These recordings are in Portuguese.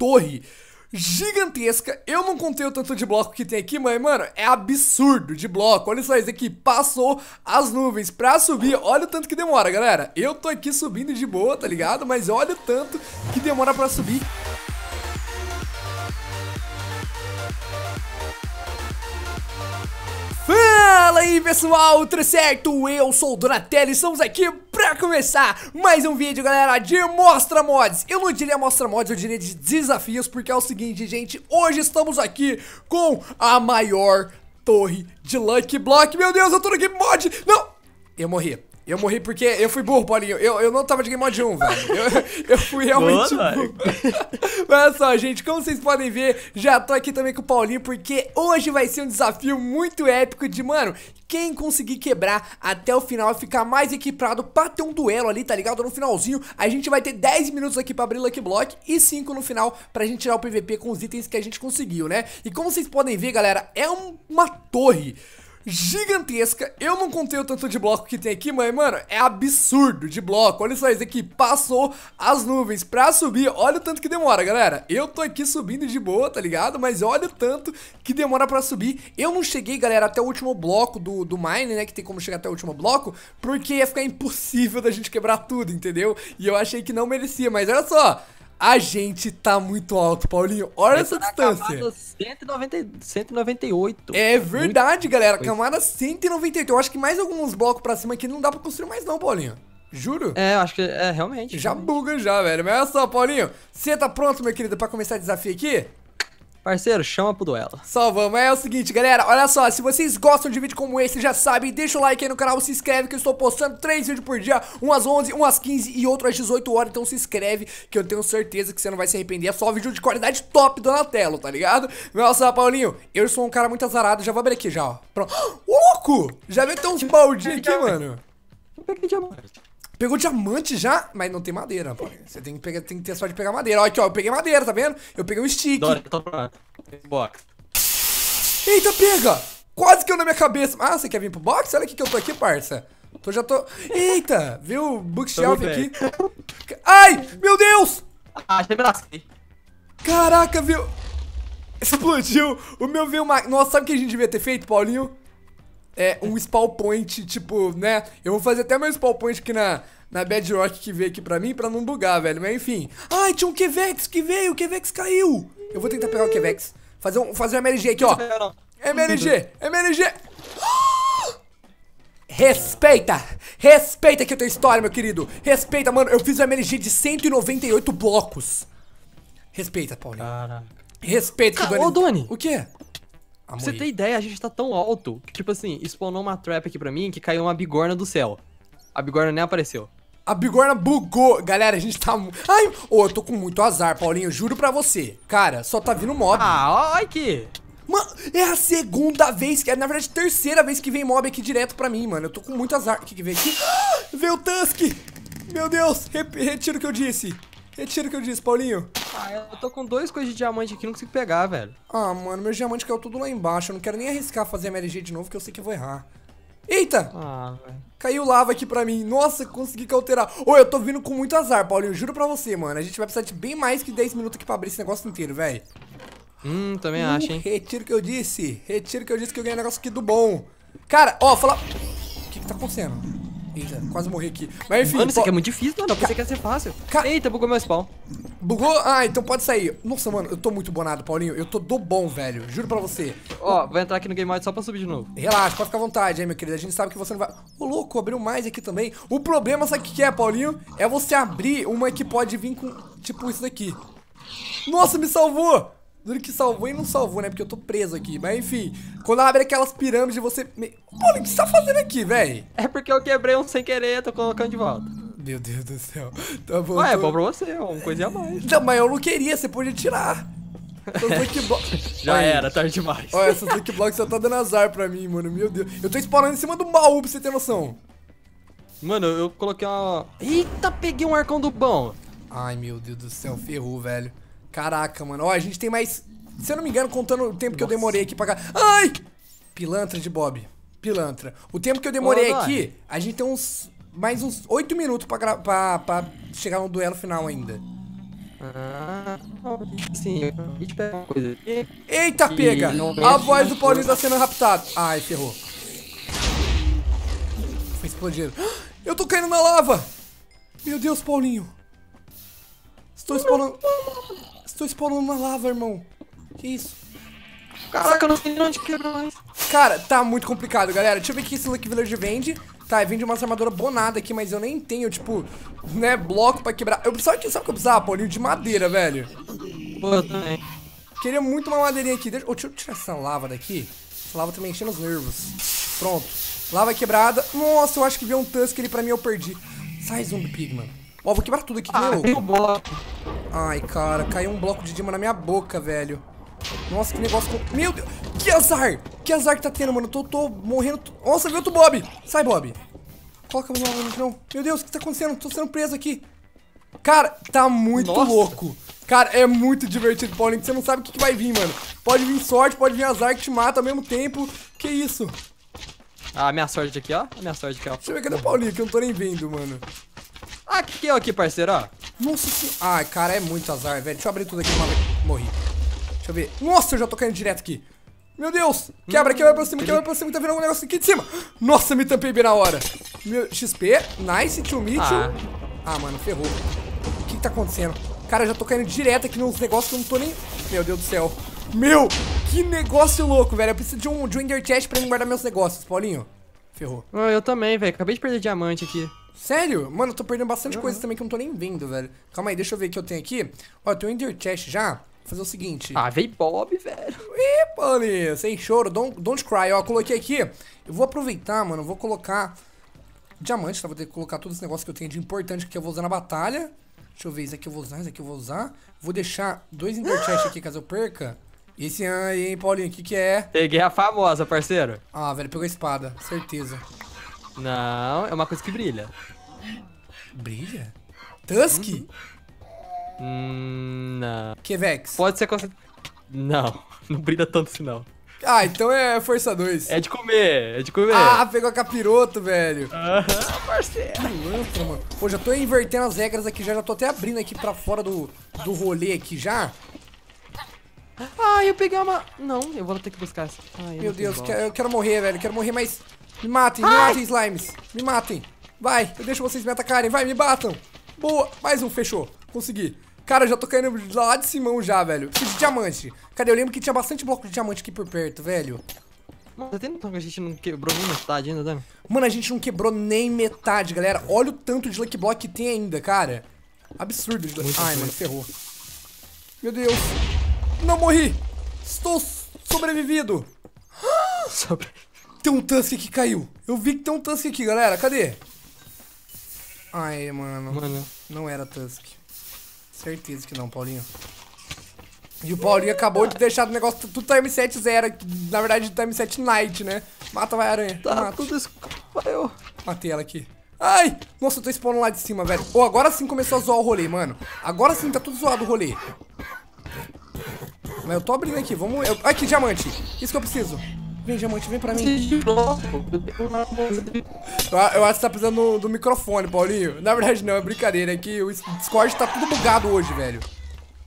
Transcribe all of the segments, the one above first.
torre gigantesca. Eu não contei o tanto de bloco que tem aqui, mas, mano, é absurdo de bloco. Olha só isso aqui, passou as nuvens pra subir. Olha o tanto que demora, galera. Eu tô aqui subindo de boa, tá ligado? Mas olha o tanto que demora pra subir. Fala aí pessoal, tudo certo? Eu sou o Donatello e estamos aqui pra começar mais um vídeo, galera, de Mostra Mods Eu não diria Mostra Mods, eu diria de desafios, porque é o seguinte, gente Hoje estamos aqui com a maior torre de Lucky Block Meu Deus, eu tô aqui, mod! Não! Eu morri eu morri porque eu fui burro, Paulinho. Eu, eu não tava de Game Mode 1, velho. Eu, eu fui realmente Boa, burro. Olha só, gente, como vocês podem ver, já tô aqui também com o Paulinho, porque hoje vai ser um desafio muito épico de, mano, quem conseguir quebrar até o final ficar mais equipado pra ter um duelo ali, tá ligado? No finalzinho, a gente vai ter 10 minutos aqui pra abrir Lucky Block e 5 no final pra gente tirar o PVP com os itens que a gente conseguiu, né? E como vocês podem ver, galera, é uma torre gigantesca. Eu não contei o tanto de bloco que tem aqui, mas, mano, é absurdo de bloco. Olha só isso aqui, passou as nuvens pra subir. Olha o tanto que demora, galera. Eu tô aqui subindo de boa, tá ligado? Mas olha o tanto que demora pra subir. Eu não cheguei, galera, até o último bloco do, do mine, né, que tem como chegar até o último bloco, porque ia ficar impossível da gente quebrar tudo, entendeu? E eu achei que não merecia, mas olha só... A gente tá muito alto, Paulinho. Olha essa tá distância. Camada 190, 198. É verdade, muito galera. Camada 198. Eu acho que mais alguns blocos pra cima aqui não dá pra construir mais não, Paulinho. Juro? É, acho que é realmente. Já realmente. buga já, velho. Mas olha só, Paulinho. Você tá pronto, meu querido, pra começar o desafio aqui? Parceiro, chama pro duelo. Só vamos. É o seguinte, galera. Olha só, se vocês gostam de vídeo como esse, já sabem, deixa o like aí no canal, se inscreve que eu estou postando três vídeos por dia, um às 11, um às 15 e outro às 18 horas. Então se inscreve que eu tenho certeza que você não vai se arrepender. É só vídeo de qualidade top Donatello, tá ligado? Nossa, Paulinho, eu sou um cara muito azarado. Já vou abrir aqui já, ó. Pronto. Ô, louco! Já veio ter uns baldinhos aqui, mano. Vou pegar diamante. Pegou diamante já, mas não tem madeira, pô. Você tem que, pegar, tem que ter sorte de pegar madeira. Olha aqui, ó, eu peguei madeira, tá vendo? Eu peguei um stick. Dora, tô pronto. Tá. Box. Eita, pega! Quase que eu na minha cabeça. Ah, você quer vir pro box? Olha aqui que eu tô aqui, parça. Tô já tô... Eita, viu o bookshelf aqui? Ai, meu Deus! Ah, já me lasquei. Caraca, viu? Explodiu. O meu veio uma... Nossa, sabe o que a gente devia ter feito, Paulinho? é, um spawn point, tipo, né? Eu vou fazer até meu spawn point aqui na, na Bedrock que veio aqui pra mim pra não bugar, velho. Mas enfim. Ai, tinha um Kevex que veio, o Kevex caiu. Eu vou tentar pegar o Kevex. Fazer um, fazer um MLG aqui, ó. MLG, MLG. Respeita! Respeita aqui a tua história, meu querido! Respeita, mano! Eu fiz um MLG de 198 blocos! Respeita, Paulinho. Cara. Respeita, Cara, Doni. Ô, Doni! O quê? Pra você ter ideia, a gente tá tão alto que, tipo assim, spawnou uma trap aqui pra mim que caiu uma bigorna do céu. A bigorna nem apareceu. A bigorna bugou. Galera, a gente tá... Ai, ô, oh, eu tô com muito azar, Paulinho. Juro pra você. Cara, só tá vindo mob. Ah, olha aqui. Mano, é a segunda vez, que é na verdade terceira vez que vem mob aqui direto pra mim, mano. Eu tô com muito azar. O que que veio aqui? Ah, veio o Tusk. Meu Deus, re retiro o que eu disse. Retiro o que eu disse, Paulinho. Ah, eu tô com dois coisas de diamante aqui, não consigo pegar, velho. Ah, mano, meu diamante caiu tudo lá embaixo. Eu não quero nem arriscar fazer a MLG de novo, que eu sei que eu vou errar. Eita! Ah, Caiu lava aqui pra mim. Nossa, consegui cauterar. Ô, eu tô vindo com muito azar, Paulinho. Juro pra você, mano. A gente vai precisar de bem mais que 10 minutos aqui pra abrir esse negócio inteiro, velho. Hum, também uh, acho, hein. Retiro o que eu disse. Retiro o que eu disse que eu ganhei um negócio aqui do bom. Cara, ó, fala... O que que tá acontecendo? Eita, quase morri aqui. Mas enfim. Mano, isso aqui é muito difícil, mano. Eu pensei que ia ser fácil. Ca... Eita, bugou meu spawn. Bugou? Ah, então pode sair. Nossa, mano, eu tô muito bonado, Paulinho. Eu tô do bom, velho. Juro pra você. Ó, oh, vai entrar aqui no game mode só pra subir de novo. Relaxa, pode ficar à vontade, hein, meu querido. A gente sabe que você não vai. Ô, oh, louco, abriu mais aqui também. O problema, sabe o que é, Paulinho? É você abrir uma que pode vir com. Tipo, isso daqui. Nossa, me salvou! Duro que salvou e não salvou, né? Porque eu tô preso aqui. Mas enfim, quando abre aquelas pirâmides, você. Mano, o que você tá fazendo aqui, velho? É porque eu quebrei um sem querer, tô colocando de volta. Meu Deus do céu. Tá bom. Ué, é tô... é bom pra você, é uma coisinha a mais. Não, mas eu não queria, você podia tirar. Já era, tarde demais. Olha, essas Lucky Blocks só tá dando azar pra mim, mano. Meu Deus. Eu tô spawnando em cima do baú, pra você ter noção. Mano, eu coloquei uma... Eita, peguei um arcão do bom. Ai, meu Deus do céu, ferrou, velho. Caraca, mano. Ó, a gente tem mais... Se eu não me engano, contando o tempo Nossa. que eu demorei aqui pra cá... Ai! Pilantra de Bob. Pilantra. O tempo que eu demorei Ô, aqui, a gente tem uns... Mais uns 8 minutos pra, gra... pra, pra chegar no duelo final ainda. Ah, sim, eu te pegar uma coisa aqui. Eita, pega! A voz do Paulinho está sendo raptada. Ai, ferrou. Foi explodido. Eu tô caindo na lava! Meu Deus, Paulinho. Estou explodindo. Estou explorando uma lava, irmão. Que isso? Caraca, eu não sei onde quebrou mais. Cara, tá muito complicado, galera. Deixa eu ver o que esse Lucky Village vende. Tá, vende uma armadura bonada aqui, mas eu nem tenho, tipo, né, bloco pra quebrar. Eu precisava, sabe o que eu precisava, Paulinho? De madeira, velho. Pô, também. Queria muito uma madeirinha aqui. Deixa, oh, deixa eu tirar essa lava daqui. Essa lava também me enchendo os nervos. Pronto. Lava quebrada. Nossa, eu acho que veio um Tusk ali pra mim, eu perdi. Sai, zumbi mano. Ó, vou quebrar tudo aqui, ah, meu. Um bloco. Ai, cara, caiu um bloco de dima na minha boca, velho. Nossa, que negócio... Meu Deus, que azar! Que azar que tá tendo, mano. Tô, tô morrendo... Nossa, viu outro Bob. Sai, Bob. Coloca meu nome não. Meu Deus, o que tá acontecendo? Tô sendo preso aqui. Cara, tá muito Nossa. louco. Cara, é muito divertido, Paulinho. Você não sabe o que, que, vai vir, mano. Pode vir sorte, pode vir azar que te mata ao mesmo tempo. Que isso? Ah, minha sorte aqui, ó. A minha sorte aqui, ó. Deixa eu ver cadê o Paulinho, que eu não tô nem vendo, mano. Aqui, o aqui, parceiro, ó. Nossa senhora. Ai, cara, é muito azar, velho. Deixa eu abrir tudo aqui, Morri. Deixa eu ver. Nossa, eu já tô caindo direto aqui. Meu Deus! Quebra, quebra pra cima, quebra pra cima. Tá virando um negócio aqui de cima. Nossa, me tampei bem na hora. Meu XP. Nice, tio Mitchell. Ah. ah, mano, ferrou. O que, que tá acontecendo? Cara, eu já tô caindo direto aqui nos negócios que eu não tô nem... Meu Deus do céu. Meu, que negócio louco, velho. Eu preciso de um, de um Ender Chest pra mim guardar meus negócios, Paulinho. Ferrou. Ah, eu também, velho. Acabei de perder diamante aqui. Sério? Mano, eu tô perdendo bastante uhum. coisa também que eu não tô nem vendo, velho. Calma aí, deixa eu ver o que eu tenho aqui. Ó, tenho um Ender Chest já. Vou fazer o seguinte. Ah, veio Bob, velho. Ih, Paulinho, sem choro. Don't, don't cry. Ó, coloquei aqui. Eu vou aproveitar, mano. Vou colocar diamante, tá? Vou ter que colocar todos os negócios que eu tenho de importante que eu vou usar na batalha. Deixa eu ver, isso aqui eu vou usar, isso aqui eu vou usar. Vou deixar dois Chest aqui caso eu perca. E esse aí, hein, Paulinho, o que que é? Peguei a famosa, parceiro. Ah, velho, pegou a espada, certeza. Não, é uma coisa que brilha. Brilha? Tusk? Hum, não. Quevex? Pode ser considerado... Não, não brilha tanto assim não. Ah, então é Força 2. É de comer, é de comer. Ah, pegou a capiroto, velho. Aham, parceiro. Pilantra, mano. Pô, já tô invertendo as regras aqui já, já tô até abrindo aqui pra fora do, do rolê aqui já. Ah, eu peguei uma... Não, eu vou ter que buscar essa. Ai, Meu Deus, eu quero morrer, velho. Eu quero morrer, mas... Me matem, Ai. me matem, slimes. Me matem. Vai, eu deixo vocês me atacarem. Vai, me batam. Boa. Mais um, fechou. Consegui. Cara, eu já tô caindo lá de cima já, velho. Preciso de diamante. Cara, eu lembro que tinha bastante bloco de diamante aqui por perto, velho. Mano, tem noção que a gente não quebrou nem metade ainda, né? Mano, a gente não quebrou nem metade, galera. Olha o tanto de Lucky Block que tem ainda, cara. Absurdo de Lucky Ai, mano, ferrou. Meu Deus. Não morri. Estou sobrevivido. Sobrevivido tem um Tusk que caiu. Eu vi que tem um Tusk aqui, galera. Cadê? Ai, mano. mano. Não era Tusk. Certeza que não, Paulinho. E o Paulinho acabou de deixar o negócio tudo time 7 0, na verdade time 7 night, né? Mata vai aranha. Tá Mata. tudo escapou. Matei ela aqui. Ai! Nossa, eu tô spawnando lá de cima, velho. Pô, oh, agora sim começou a zoar o rolê, mano. Agora sim tá tudo zoado o rolê. Mas eu tô abrindo aqui, vamos... Eu... Aqui, diamante. Isso que eu preciso. Vem, diamante, vem pra mim. Eu acho que tá precisando do, do microfone, Paulinho. Na verdade, não, é brincadeira. É que o Discord tá tudo bugado hoje, velho.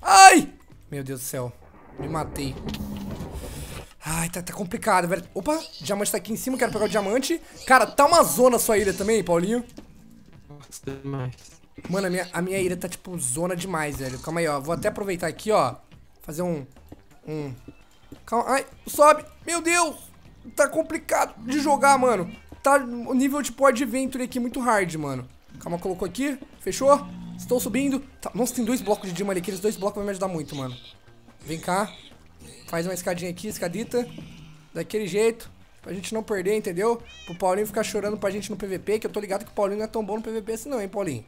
Ai! Meu Deus do céu. Me matei. Ai, tá, tá, complicado, velho. Opa, diamante tá aqui em cima, quero pegar o diamante. Cara, tá uma zona sua ilha também, Paulinho? Nossa, demais. Mano, a minha, a minha ilha tá, tipo, zona demais, velho. Calma aí, ó. Vou até aproveitar aqui, ó. Fazer um... Um... Calma, ai, sobe. Meu Deus, tá complicado de jogar, mano. Tá o nível tipo Adventure aqui muito hard, mano. Calma, colocou aqui, fechou. Estou subindo. Tá, nossa, tem dois blocos de Dima ali, aqueles dois blocos vão me ajudar muito, mano. Vem cá. Faz uma escadinha aqui, escadita. Daquele jeito. Pra gente não perder, entendeu? Pro Paulinho ficar chorando pra gente no PVP, que eu tô ligado que o Paulinho não é tão bom no PVP assim não, hein, Paulinho?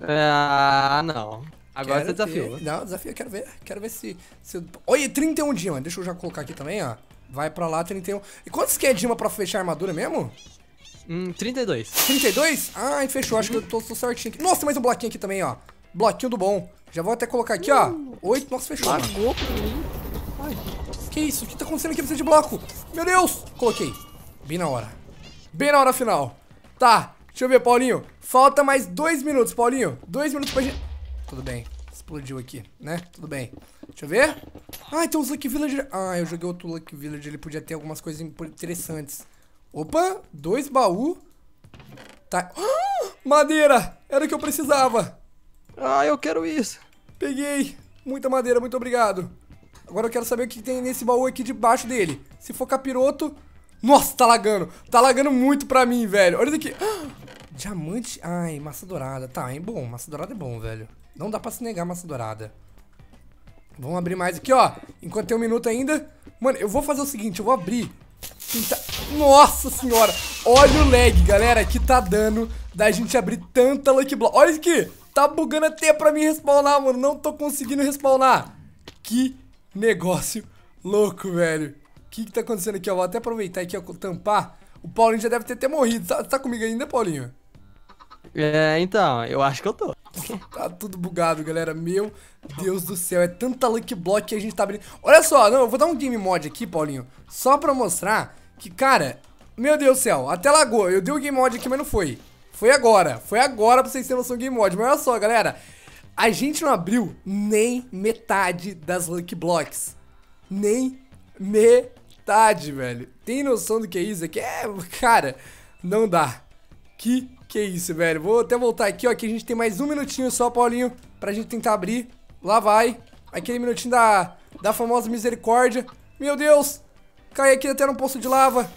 Ah, não. Agora quero você desafio. Ver. Né? Não, desafio, quero ver. Quero ver se. se... Oi, 31 Dima. Deixa eu já colocar aqui também, ó. Vai pra lá, 31. E quantos que é Dima pra fechar a armadura mesmo? Hum, 32. 32? Ai, fechou. Acho que eu tô, tô certinho aqui. Nossa, mais um bloquinho aqui também, ó. Bloquinho do bom. Já vou até colocar aqui, ó. Hum. Oito. Nossa, fechou. Largou pra mim. Ai. Que isso? O que tá acontecendo aqui? Precisa de bloco. Meu Deus. Coloquei. Bem na hora. Bem na hora final. Tá. Deixa eu ver, Paulinho. Falta mais dois minutos, Paulinho. Dois minutos pra gente... Tudo bem. Explodiu aqui, né? Tudo bem. Deixa eu ver. Ah, tem uns Lucky Villager. Ah, eu joguei outro Lucky Villager. Ele podia ter algumas coisas interessantes. Opa, dois baú. Tá. Ah, madeira! Era o que eu precisava. Ah, eu quero isso. Peguei. Muita madeira, muito obrigado. Agora eu quero saber o que tem nesse baú aqui debaixo dele. Se for capiroto... Nossa, tá lagando. Tá lagando muito pra mim, velho. Olha isso aqui. Ah, diamante... Ai, massa dourada. Tá, é bom. Massa dourada é bom, velho. Não dá pra se negar massa dourada. Vamos abrir mais aqui, ó. Enquanto tem um minuto ainda. Mano, eu vou fazer o seguinte, eu vou abrir. Tá- Nossa senhora! Olha o lag, galera, que tá dando da gente abrir tanta Lucky Block. Olha isso aqui! Tá bugando até pra mim respawnar, mano. Não tô conseguindo respawnar. Que negócio louco, velho. O que que tá acontecendo aqui? Eu vou até aproveitar aqui, ó, tampar. O Paulinho já deve ter até morrido. Tá, tá comigo ainda, Paulinho? É, então, eu acho que eu tô. Tá tudo bugado, galera. Meu Deus do céu, é tanta Luck Block que a gente tá abrindo. Olha só, não, eu vou dar um game mod aqui, Paulinho, só pra mostrar que, cara, meu Deus do céu, até lagou. Eu dei o game mod aqui, mas não foi. Foi agora, foi agora pra vocês terem noção do game mod. Mas olha só, galera, a gente não abriu nem metade das Luck Blocks. Nem metade, velho. Tem noção do que é isso aqui? É, é, cara, não dá. Que que isso, velho. Vou até voltar aqui, ó. Aqui a gente tem mais um minutinho só, Paulinho, pra gente tentar abrir. Lá vai. Aquele minutinho da, da famosa misericórdia. Meu Deus! Caí aqui até num poço de lava.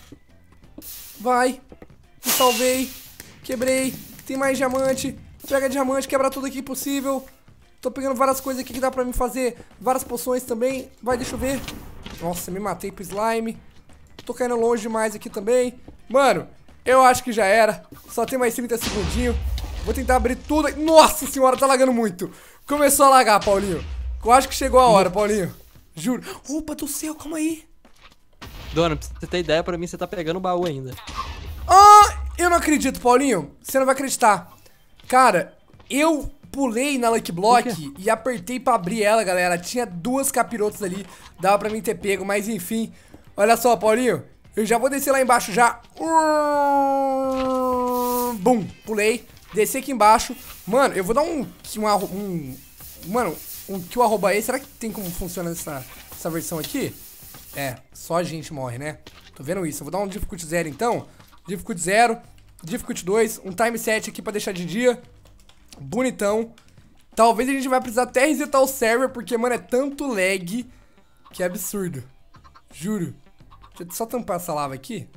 Vai. Me salvei. Quebrei. Tem mais diamante. Pega diamante, quebra tudo aqui possível. Tô pegando várias coisas aqui que dá pra mim fazer. Várias poções também. Vai, deixa eu ver. Nossa, me matei pro slime. Tô caindo longe demais aqui também. Mano, eu acho que já era. Só tem mais 30 segundinhos. Vou tentar abrir tudo. Nossa senhora, tá lagando muito. Começou a lagar, Paulinho. Eu acho que chegou a hora, Paulinho. Juro. Opa do céu, calma aí. Dona, pra você ter ideia, pra mim você tá pegando o baú ainda. Ah, eu não acredito, Paulinho. Você não vai acreditar. Cara, eu pulei na Lucky Block e apertei pra abrir ela, galera. Tinha duas capirotas ali. Dava pra mim ter pego, mas enfim. Olha só, Paulinho. Eu já vou descer lá embaixo já. Bum, pulei. Desci aqui embaixo. Mano, eu vou dar um... um, um mano, um kill arroba aí. Será que tem como funcionar essa, essa versão aqui? É, só a gente morre, né? Tô vendo isso. Eu vou dar um difficulty 0 então. Difficulty 0, difficulty 2, um time set aqui pra deixar de dia. Bonitão. Talvez a gente vai precisar até resetar o server, porque, mano, é tanto lag que é absurdo. Juro. Deixa eu só tampar essa lava aqui.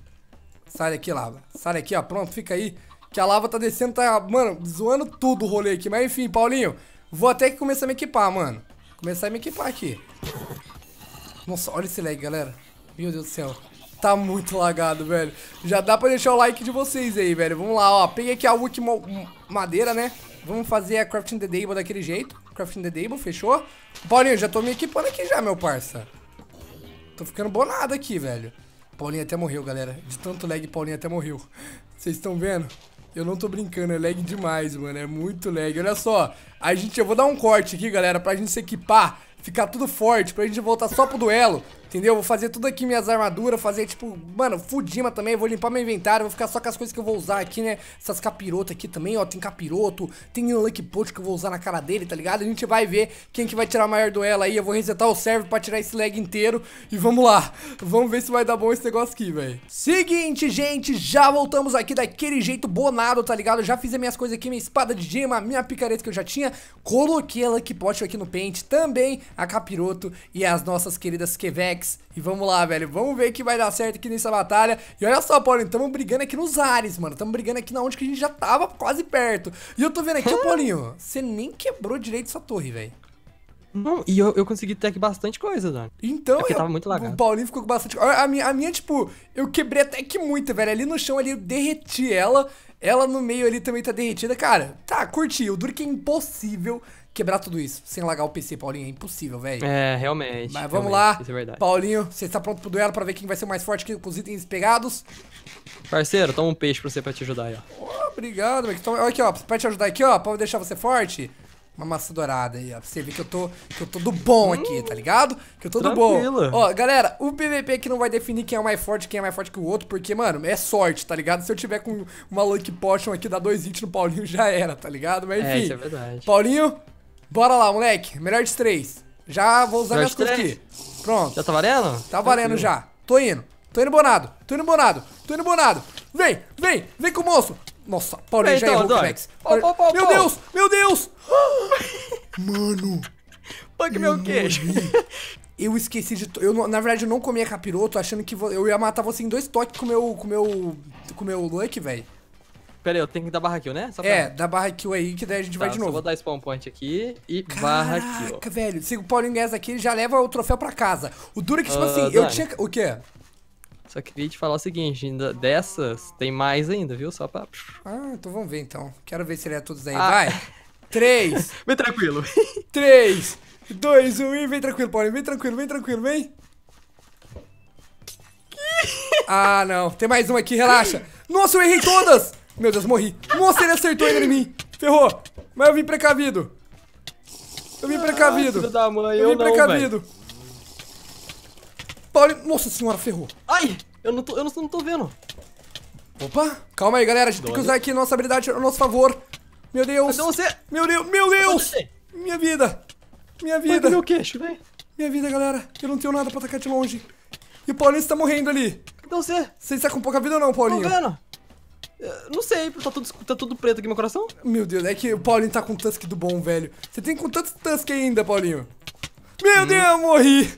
Sai daqui, lava. Sai daqui, ó. Pronto, fica aí. Que a lava tá descendo, tá, mano, zoando tudo o rolê aqui. Mas enfim, Paulinho, vou até que começar a me equipar, mano. Começar a me equipar aqui. Nossa, olha esse lag, galera. Meu Deus do céu. Tá muito lagado, velho. Já dá pra deixar o like de vocês aí, velho. Vamos lá, ó. Peguei aqui a última madeira, né? Vamos fazer a crafting the table daquele jeito. Crafting the table, fechou? Paulinho, já tô me equipando aqui já, meu parça. Tô ficando bonado aqui, velho. Paulinho até morreu, galera. De tanto lag, Paulinho até morreu. Vocês estão vendo? Eu não tô brincando, é lag demais, mano. É muito lag. Olha só, a gente... Eu vou dar um corte aqui, galera, pra gente se equipar ficar tudo forte, pra gente voltar só pro duelo, entendeu? Vou fazer tudo aqui minhas armaduras, fazer tipo, mano, Fudima também, vou limpar meu inventário, vou ficar só com as coisas que eu vou usar aqui, né? Essas capirotas aqui também, ó, tem capiroto, tem Lucky Pot que eu vou usar na cara dele, tá ligado? A gente vai ver quem que vai tirar a maior duela aí, eu vou resetar o server pra tirar esse lag inteiro e vamos lá, vamos ver se vai dar bom esse negócio aqui, velho. Seguinte, gente, já voltamos aqui daquele jeito bonado, tá ligado? já fiz as minhas coisas aqui, minha espada de gema, minha picareta que eu já tinha, coloquei a Lucky Pot aqui no Paint também, a Capiroto e as nossas queridas Quevex. E vamos lá, velho. Vamos ver que vai dar certo aqui nessa batalha. E olha só, Paulinho, estamos brigando aqui nos ares, mano. Estamos brigando aqui na onde que a gente já tava quase perto. E eu tô vendo aqui, Paulinho, você nem quebrou direito sua torre, velho. Não, e eu, eu consegui aqui bastante coisa, Dani. Então, é eu, tava muito lagado. o Paulinho ficou com bastante. A minha, a minha, tipo, eu quebrei até que muito, velho. Ali no chão, ali eu derreti ela. Ela no meio ali também tá derretida. Cara, tá, curti. O duro que é impossível quebrar tudo isso sem lagar o PC, Paulinho. É impossível, velho. É, realmente. Mas vamos realmente, lá. É Paulinho, você está pronto pro duelo para ver quem vai ser o mais forte aqui com os itens pegados? Parceiro, toma um peixe pra você pra te ajudar aí, ó. Oh, obrigado, velho. Olha aqui, ó. Pra te ajudar aqui, ó. Pra deixar você forte. Uma massa dourada aí, ó. Pra você ver que eu tô, que eu tô do bom aqui, hum, tá ligado? Que eu tô Tranquilo. do bom. Ó, galera, o PVP aqui não vai definir quem é mais forte, quem é mais forte que o outro, porque, mano, é sorte, tá ligado? Se eu tiver com uma Lucky Potion aqui, dá dois hits no Paulinho, já era, tá ligado? Mas é, enfim. É, isso é verdade. Paulinho, Bora lá, moleque. Melhor de três. Já vou usar Melhor minhas coisas aqui. Pronto. Já tá valendo? Tá valendo já. Tô indo. Tô indo bonado. Tô indo bonado. Tô indo bonado. Vem, vem, vem com o moço. Nossa, Paulinho já então, errou, Max. Pau, pau, pau, meu Deus, meu Deus. Mano. Punk meu queijo. Eu esqueci de. Eu, na verdade, eu não comia capiroto, achando que eu ia matar você em dois toques com meu, o com meu. com meu Luck, velho. Pera aí, eu tenho que dar barra kill, né? Pra... É, dá barra kill aí, que daí a gente tá, vai de novo. vou dar spawn point aqui e Caraca, barra kill. Caraca, velho, se o Paulinho ganhar aqui, ele já leva o troféu pra casa. O duro é que, tipo uh, assim, Dani, eu tinha... O quê? Só queria te falar o seguinte, ainda dessas, tem mais ainda, viu? Só pra... Ah, então vamos ver, então. Quero ver se ele é todos aí. Ah. Vai! Três! vem tranquilo. Três, dois, um e vem tranquilo, Paulinho. Vem tranquilo, vem tranquilo, vem. ah, não. Tem mais um aqui, relaxa. Nossa, eu errei todas! Meu Deus, morri. Nossa, ele acertou ele em mim. Ferrou. Mas eu vim precavido. Eu vim ah, precavido. Ah, da mãe, eu, vim precavido. Véio. Pauli... Nossa senhora, ferrou. Ai, eu não tô, eu não, tô vendo. Opa, calma aí, galera. A gente tem que usar aqui nossa habilidade a nosso favor. Meu Deus. Cadê é você? Meu Deus, meu Deus. Minha vida. Minha vida. Mano, meu queixo, vem. Minha vida, galera. Eu não tenho nada pra atacar de longe. E o Paulinho está morrendo ali. Cadê então você? Você está com pouca vida ou não, Paulinho? Tô vendo. Não sei, tá tudo, tá tudo preto aqui no meu coração. Meu Deus, é que o Paulinho tá com Tusk do bom, velho. Você tem com tantos Tusk ainda, Paulinho. Meu hum. Deus, eu morri.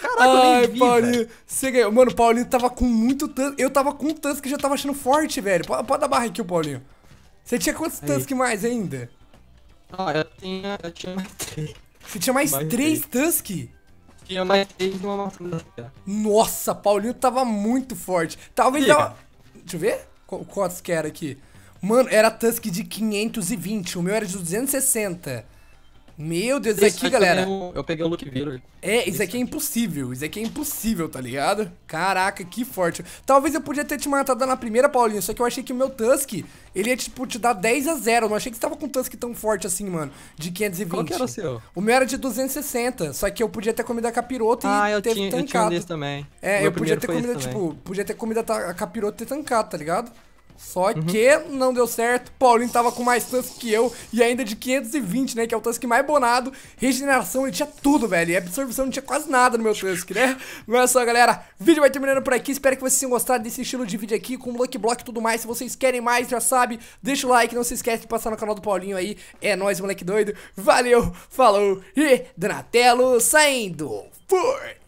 Caraca, Ai, eu vi, Paulinho, você ganhou. Mano, o Paulinho tava com muito Tusk. Eu tava com Tusk e já tava achando forte, velho. Pode, pode dar barra aqui, o Paulinho. Você tinha quantos Tusk mais ainda? Ah, eu tinha, eu tinha mais três. Você tinha mais, mais três, três Tusk? Tinha mais três de uma maçã. Nossa, Paulinho tava muito forte. Talvez tava... Deixa eu ver. Quantos que era aqui? Mano, era Tusk de 520, o meu era de 260. Meu Deus, isso aqui, galera. Eu, peguei o look Village. É, isso aqui é impossível. Isso aqui é impossível, tá ligado? Caraca, que forte. Talvez eu podia ter te matado na primeira, Paulinho. Só que eu achei que o meu Tusk, ele ia, tipo, te dar 10 a 0. Eu não achei que você tava com um Tusk tão forte assim, mano. De 520. Qual que era o seu? O meu era de 260. Só que eu podia ter comido a capiroto ah, e eu ter tinha, tancado. Eu tinha um também. É, eu podia ter comido, tipo, podia ter comido a, a capiroto e ter tancado, tá ligado? Só uhum. que não deu certo. Paulinho tava com mais tusk que eu e ainda de 520, né? Que é o tusk mais bonado. Regeneração, ele tinha tudo, velho. E absorção não tinha quase nada no meu tusk, né? Não é só, galera. O vídeo vai terminando por aqui. Espero que vocês tenham gostado desse estilo de vídeo aqui com look block e tudo mais. Se vocês querem mais, já sabe, deixa o like. Não se esquece de passar no canal do Paulinho aí. É nóis, moleque doido. Valeu, falou e Donatello saindo. Fui!